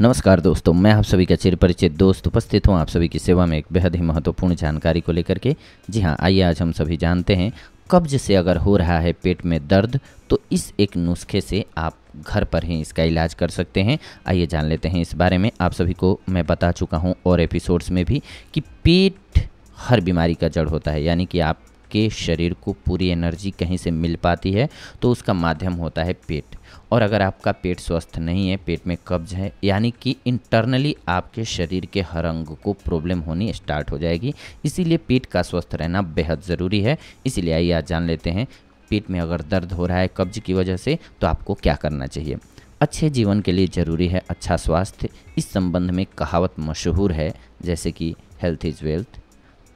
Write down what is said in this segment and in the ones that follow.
नमस्कार दोस्तों मैं आप सभी का चिर परिचित दोस्त उपस्थित हूँ आप सभी की सेवा में एक बेहद ही महत्वपूर्ण जानकारी को लेकर के जी हाँ आइए आज हम सभी जानते हैं कब्ज से अगर हो रहा है पेट में दर्द तो इस एक नुस्खे से आप घर पर ही इसका इलाज कर सकते हैं आइए जान लेते हैं इस बारे में आप सभी को मैं बता चुका हूँ और एपिसोड्स में भी कि पेट हर बीमारी का जड़ होता है यानी कि आप आपके शरीर को पूरी एनर्जी कहीं से मिल पाती है तो उसका माध्यम होता है पेट और अगर आपका पेट स्वस्थ नहीं है पेट में कब्ज है यानी कि इंटरनली आपके शरीर के हर अंग को प्रॉब्लम होनी स्टार्ट हो जाएगी इसीलिए पेट का स्वस्थ रहना बेहद ज़रूरी है इसीलिए आइए आज जान लेते हैं पेट में अगर दर्द हो रहा है कब्ज की वजह से तो आपको क्या करना चाहिए अच्छे जीवन के लिए ज़रूरी है अच्छा स्वास्थ्य इस संबंध में कहावत मशहूर है जैसे कि हेल्थ इज़ वेल्थ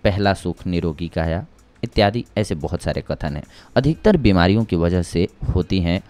पहला सुख निरोगी काया इत्यादि ऐसे बहुत सारे कथन हैं अधिकतर बीमारियों की वजह से होती हैं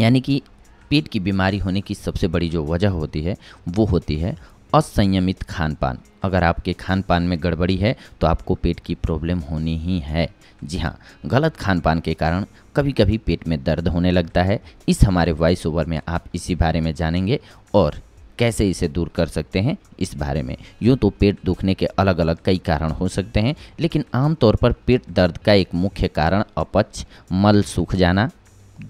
यानी कि पेट की बीमारी होने की सबसे बड़ी जो वजह होती है वो होती है असंयमित खान पान अगर आपके खान पान में गड़बड़ी है तो आपको पेट की प्रॉब्लम होनी ही है जी हाँ गलत खान पान के कारण कभी कभी पेट में दर्द होने लगता है इस हमारे वॉइस ओवर में आप इसी बारे में जानेंगे और कैसे इसे दूर कर सकते हैं इस बारे में यूँ तो पेट दुखने के अलग अलग कई कारण हो सकते हैं लेकिन आमतौर पर पेट दर्द का एक मुख्य कारण अपच मल सूख जाना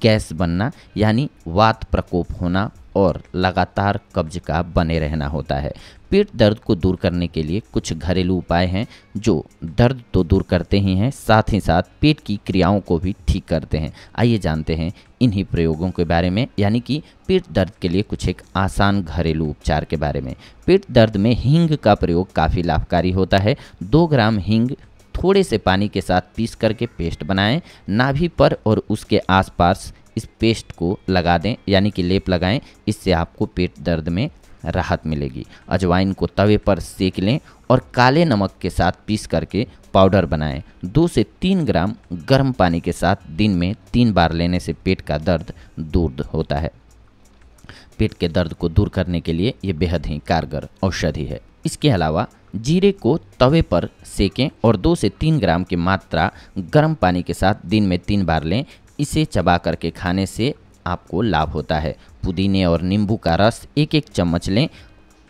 गैस बनना यानी वात प्रकोप होना और लगातार कब्ज का बने रहना होता है पेट दर्द को दूर करने के लिए कुछ घरेलू उपाय हैं जो दर्द तो दूर करते ही हैं साथ ही साथ पेट की क्रियाओं को भी ठीक करते हैं आइए जानते हैं इन्हीं प्रयोगों के बारे में यानी कि पेट दर्द के लिए कुछ एक आसान घरेलू उपचार के बारे में पेट दर्द में हींग का प्रयोग काफ़ी लाभकारी होता है दो ग्राम हींग थोड़े से पानी के साथ पीस करके पेस्ट बनाएं नाभि पर और उसके आसपास इस पेस्ट को लगा दें यानी कि लेप लगाएं इससे आपको पेट दर्द में राहत मिलेगी अजवाइन को तवे पर सेक लें और काले नमक के साथ पीस करके पाउडर बनाएं दो से तीन ग्राम गर्म पानी के साथ दिन में तीन बार लेने से पेट का दर्द दूर होता है पेट के दर्द को दूर करने के लिए ये बेहद ही कारगर औषधि है इसके अलावा जीरे को तवे पर सेकें और दो से तीन ग्राम की मात्रा गर्म पानी के साथ दिन में तीन बार लें इसे चबा करके खाने से आपको लाभ होता है पुदीने और नींबू का रस एक एक चम्मच लें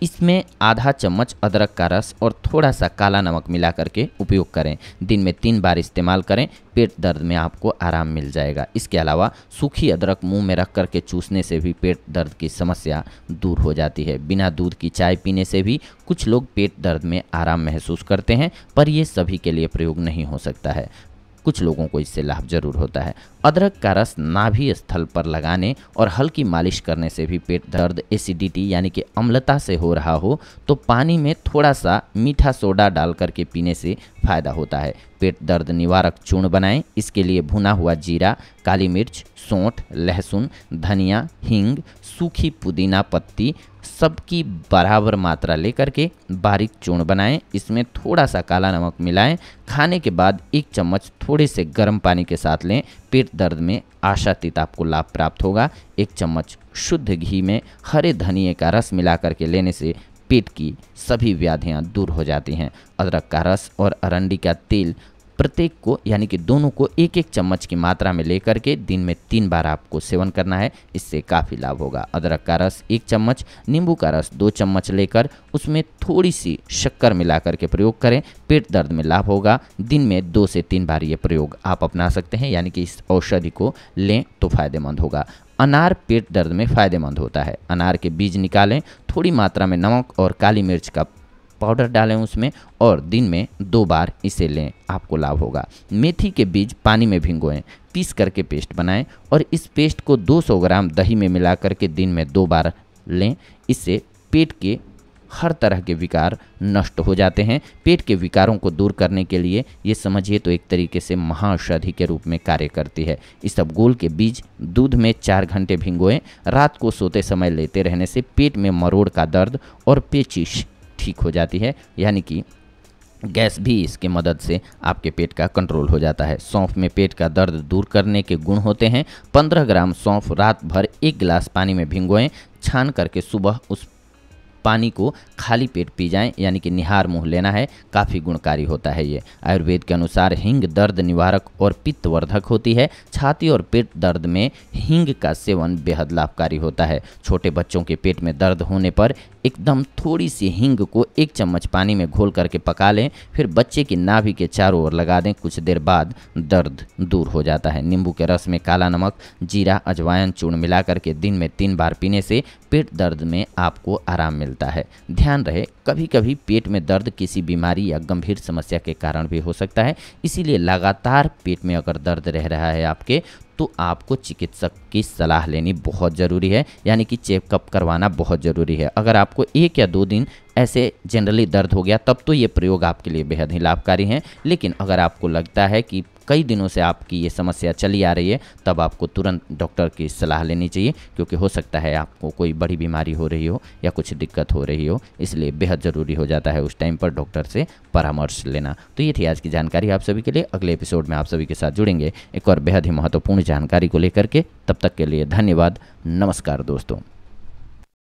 इसमें आधा चम्मच अदरक का रस और थोड़ा सा काला नमक मिला करके उपयोग करें दिन में तीन बार इस्तेमाल करें पेट दर्द में आपको आराम मिल जाएगा इसके अलावा सूखी अदरक मुंह में रख करके चूसने से भी पेट दर्द की समस्या दूर हो जाती है बिना दूध की चाय पीने से भी कुछ लोग पेट दर्द में आराम महसूस करते हैं पर यह सभी के लिए प्रयोग नहीं हो सकता है कुछ लोगों को इससे लाभ जरूर होता है अदरक का रस नाभि स्थल पर लगाने और हल्की मालिश करने से भी पेट दर्द एसिडिटी यानी कि अम्लता से हो रहा हो तो पानी में थोड़ा सा मीठा सोडा डाल करके पीने से फ़ायदा होता है पेट दर्द निवारक चूर्ण बनाएं इसके लिए भुना हुआ जीरा काली मिर्च सौंठ लहसुन धनिया हींग सूखी पुदीना पत्ती सबकी बराबर मात्रा लेकर के बारीक चूर्ण बनाएं इसमें थोड़ा सा काला नमक मिलाएं खाने के बाद एक चम्मच थोड़े से गर्म पानी के साथ लें पेट दर्द में आशातीत आपको लाभ प्राप्त होगा एक चम्मच शुद्ध घी में हरे धनिए का रस मिला करके लेने से पेट की सभी व्याधियां दूर हो जाती हैं अदरक का रस और अरंडी का तेल प्रत्येक को यानी कि दोनों को एक एक चम्मच की मात्रा में लेकर के दिन में तीन बार आपको सेवन करना है इससे काफ़ी लाभ होगा अदरक का रस एक चम्मच नींबू का रस दो चम्मच लेकर उसमें थोड़ी सी शक्कर मिला करके प्रयोग करें पेट दर्द में लाभ होगा दिन में दो से तीन बार ये प्रयोग आप अपना सकते हैं यानी कि इस औषधि को लें तो फायदेमंद होगा अनार पेट दर्द में फ़ायदेमंद होता है अनार के बीज निकालें थोड़ी मात्रा में नमक और काली मिर्च का पाउडर डालें उसमें और दिन में दो बार इसे लें आपको लाभ होगा मेथी के बीज पानी में भिंगोएं पीस करके पेस्ट बनाएं और इस पेस्ट को 200 ग्राम दही में मिला करके दिन में दो बार लें इससे पेट के हर तरह के विकार नष्ट हो जाते हैं पेट के विकारों को दूर करने के लिए ये समझिए तो एक तरीके से महाऔषधि के रूप में कार्य करती है इस सब गोल के बीज दूध में चार घंटे भिंगोएं रात को सोते समय लेते रहने से पेट में मरोड़ का दर्द और पेचिश ठीक हो जाती है यानी कि गैस भी इसके मदद से आपके पेट का कंट्रोल हो जाता है सौंफ में पेट का दर्द दूर करने के गुण होते हैं पंद्रह ग्राम सौंफ रात भर एक गिलास पानी में भिंगोएं छान करके सुबह उस पानी को खाली पेट पी जाएं यानी कि निहार मुँह लेना है काफ़ी गुणकारी होता है ये आयुर्वेद के अनुसार हींग दर्द निवारक और पित्तवर्धक होती है छाती और पेट दर्द में हींग का सेवन बेहद लाभकारी होता है छोटे बच्चों के पेट में दर्द होने पर एकदम थोड़ी सी हींग को एक चम्मच पानी में घोल करके पका लें फिर बच्चे की नाभि के चारों ओर लगा दें कुछ देर बाद दर्द दूर हो जाता है नींबू के रस में काला नमक जीरा अजवाइन चूर्ण मिला करके दिन में तीन बार पीने से पेट दर्द में आपको आराम मिलता है ध्यान रहे कभी कभी पेट में दर्द किसी बीमारी या गंभीर समस्या के कारण भी हो सकता है इसीलिए लगातार पेट में अगर दर्द रह रहा है आपके तो आपको चिकित्सक की सलाह लेनी बहुत ज़रूरी है यानी कि चेकअप करवाना बहुत ज़रूरी है अगर आपको एक या दो दिन ऐसे जनरली दर्द हो गया तब तो ये प्रयोग आपके लिए बेहद ही लाभकारी हैं लेकिन अगर आपको लगता है कि कई दिनों से आपकी ये समस्या चली आ रही है तब आपको तुरंत डॉक्टर की सलाह लेनी चाहिए क्योंकि हो सकता है आपको कोई बड़ी बीमारी हो रही हो या कुछ दिक्कत हो रही हो इसलिए बेहद ज़रूरी हो जाता है उस टाइम पर डॉक्टर से परामर्श लेना तो ये थी आज की जानकारी आप सभी के लिए अगले एपिसोड में आप सभी के साथ जुड़ेंगे एक और बेहद ही महत्वपूर्ण जानकारी को लेकर के तब तक के लिए धन्यवाद नमस्कार दोस्तों